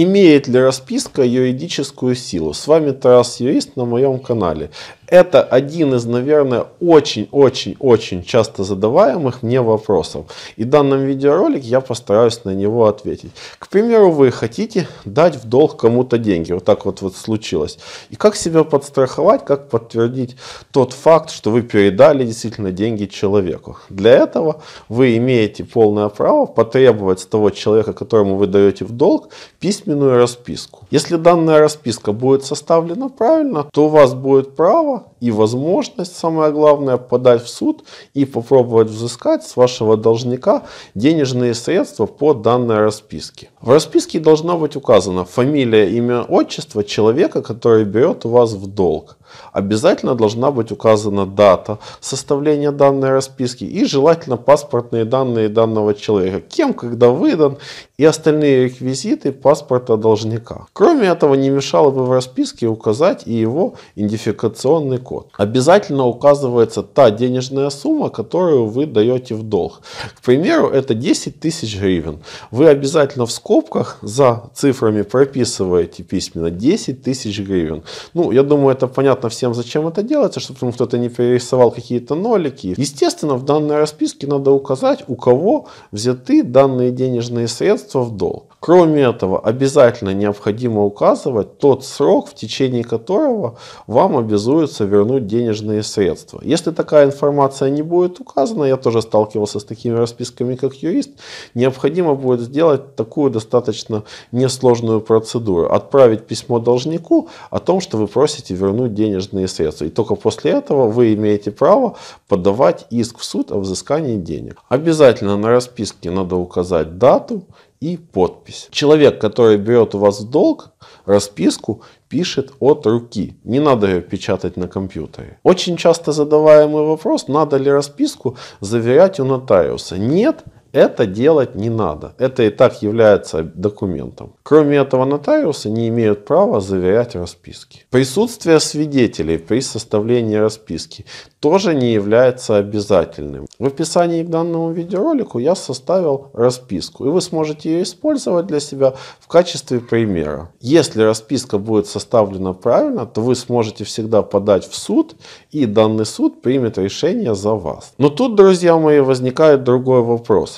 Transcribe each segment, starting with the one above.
Имеет ли расписка юридическую силу? С вами Тарас Юрист на моем канале. Это один из, наверное, очень-очень-очень часто задаваемых мне вопросов. И в данном видеоролике я постараюсь на него ответить. К примеру, вы хотите дать в долг кому-то деньги. Вот так вот, вот случилось. И как себя подстраховать, как подтвердить тот факт, что вы передали действительно деньги человеку. Для этого вы имеете полное право потребовать с того человека, которому вы даете в долг, письменную расписку. Если данная расписка будет составлена правильно, то у вас будет право и возможность, самое главное, подать в суд и попробовать взыскать с вашего должника денежные средства по данной расписке. В расписке должна быть указана фамилия, имя, отчество человека, который берет у вас в долг. Обязательно должна быть указана дата составления данной расписки и желательно паспортные данные данного человека, кем, когда выдан и остальные реквизиты паспорта должника. Кроме этого, не мешало бы в расписке указать и его идентификационный квитанционный код. Обязательно указывается та денежная сумма, которую вы даете в долг. К примеру, это 10 тысяч гривен. Вы обязательно в скобках за цифрами прописываете письменно 10 тысяч гривен. Ну, я думаю, это понятно всем, зачем это делается, чтобы кто-то не перерисовал какие-то нолики. Естественно, в данной расписке надо указать, у кого взяты данные денежные средства в долг. Кроме этого, обязательно необходимо указывать тот срок, в течение которого вам обязуется вернуть денежные средства. Если такая информация не будет указана, я тоже сталкивался с такими расписками как юрист, необходимо будет сделать такую достаточно несложную процедуру. Отправить письмо должнику о том, что вы просите вернуть денежные средства. И только после этого вы имеете право подавать иск в суд о взыскании денег. Обязательно на расписке надо указать дату и подпись. Человек, который берет у вас в долг, расписку пишет от руки. Не надо ее печатать на компьютере. Очень часто задаваемый вопрос, надо ли расписку заверять у нотариуса. Нет, это делать не надо. Это и так является документом. Кроме этого, нотариусы не имеют права заверять расписки. Присутствие свидетелей при составлении расписки тоже не является обязательным. В описании к данному видеоролику я составил расписку, и вы сможете ее использовать для себя в качестве примера. Если расписка будет составлена правильно, то вы сможете всегда подать в суд, и данный суд примет решение за вас. Но тут, друзья мои, возникает другой вопрос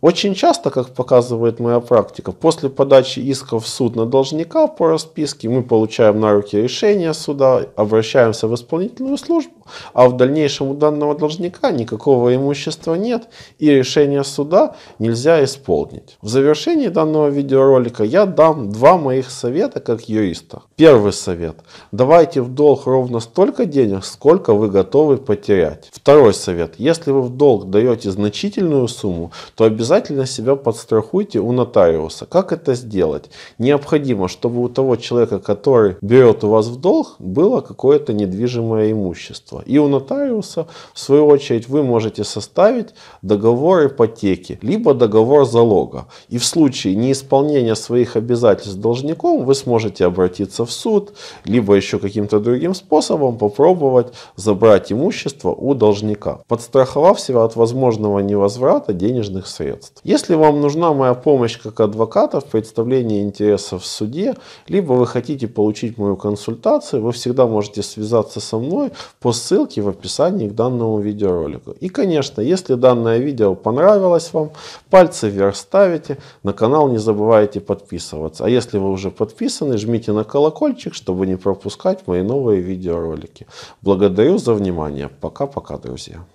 Очень часто, как показывает моя практика, после подачи иска в суд на должника по расписке мы получаем на руки решение суда, обращаемся в исполнительную службу, а в дальнейшем у данного должника никакого имущества нет и решение суда нельзя исполнить. В завершении данного видеоролика я дам два моих совета как юриста. Первый совет. Давайте в долг ровно столько денег, сколько вы готовы потерять. Второй совет. Если вы в долг даете значительную сумму, то обязательно обязательно себя подстрахуйте у нотариуса. Как это сделать? Необходимо, чтобы у того человека, который берет у вас в долг, было какое-то недвижимое имущество. И у нотариуса, в свою очередь, вы можете составить договор ипотеки, либо договор залога. И в случае неисполнения своих обязательств должником вы сможете обратиться в суд, либо еще каким-то другим способом попробовать забрать имущество у должника, подстраховав себя от возможного невозврата денежных средств средств. Если вам нужна моя помощь как адвоката в представлении интересов в суде, либо вы хотите получить мою консультацию, вы всегда можете связаться со мной по ссылке в описании к данному видеоролику. И, конечно, если данное видео понравилось вам, пальцы вверх ставите, на канал не забывайте подписываться. А если вы уже подписаны, жмите на колокольчик, чтобы не пропускать мои новые видеоролики. Благодарю за внимание. Пока-пока, друзья.